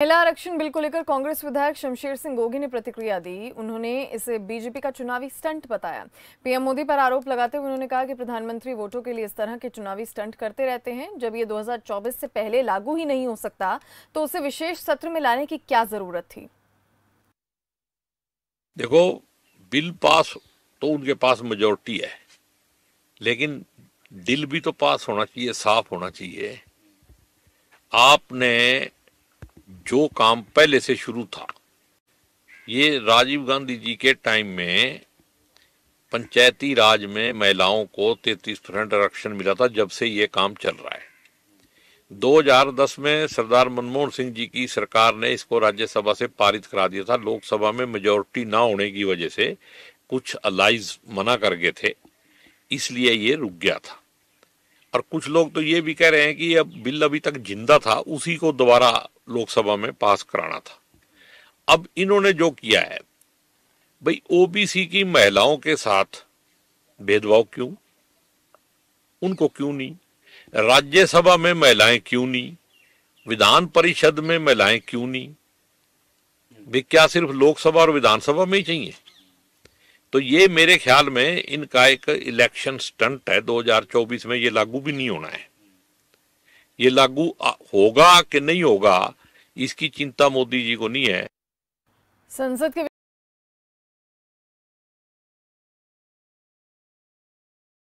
महिला आरक्षण बिल को लेकर कांग्रेस विधायक शमशेर सिंह गोगी ने प्रतिक्रिया दी उन्होंने इसे बीजेपी का चुनावी स्टंट बताया पीएम मोदी पर आरोप लगाते हुए उन्होंने कहा कि प्रधानमंत्री वोटों के लिए इस तरह के चुनावी स्टंट करते रहते हैं जब ये 2024 से पहले लागू ही नहीं हो सकता तो उसे विशेष सत्र में लाने की क्या जरूरत थी देखो बिल पास तो उनके पास मेजोरिटी है लेकिन दिल भी तो पास होना चाहिए साफ होना चाहिए आपने जो काम पहले से शुरू था ये राजीव गांधी जी के टाइम में पंचायती राज में महिलाओं को तैतीस परसेंट आरक्षण मिला था जब से ये काम चल रहा है 2010 में सरदार मनमोहन सिंह जी की सरकार ने इसको राज्यसभा से पारित करा दिया था लोकसभा में मेजोरिटी ना होने की वजह से कुछ अलाइज मना कर गए थे इसलिए ये रुक गया था और कुछ लोग तो ये भी कह रहे हैं कि अब बिल अभी तक जिंदा था उसी को दोबारा लोकसभा में पास कराना था अब इन्होंने जो किया है भाई ओबीसी की महिलाओं के साथ भेदभाव क्यों उनको क्यों नहीं राज्यसभा में महिलाएं क्यों नहीं विधान परिषद में महिलाएं क्यों नहीं वे क्या सिर्फ लोकसभा और विधानसभा में ही चाहिए तो ये मेरे ख्याल में इनका एक इलेक्शन स्टंट है 2024 में ये लागू भी नहीं होना है ये लागू होगा कि नहीं होगा इसकी चिंता मोदी जी को नहीं है संसद के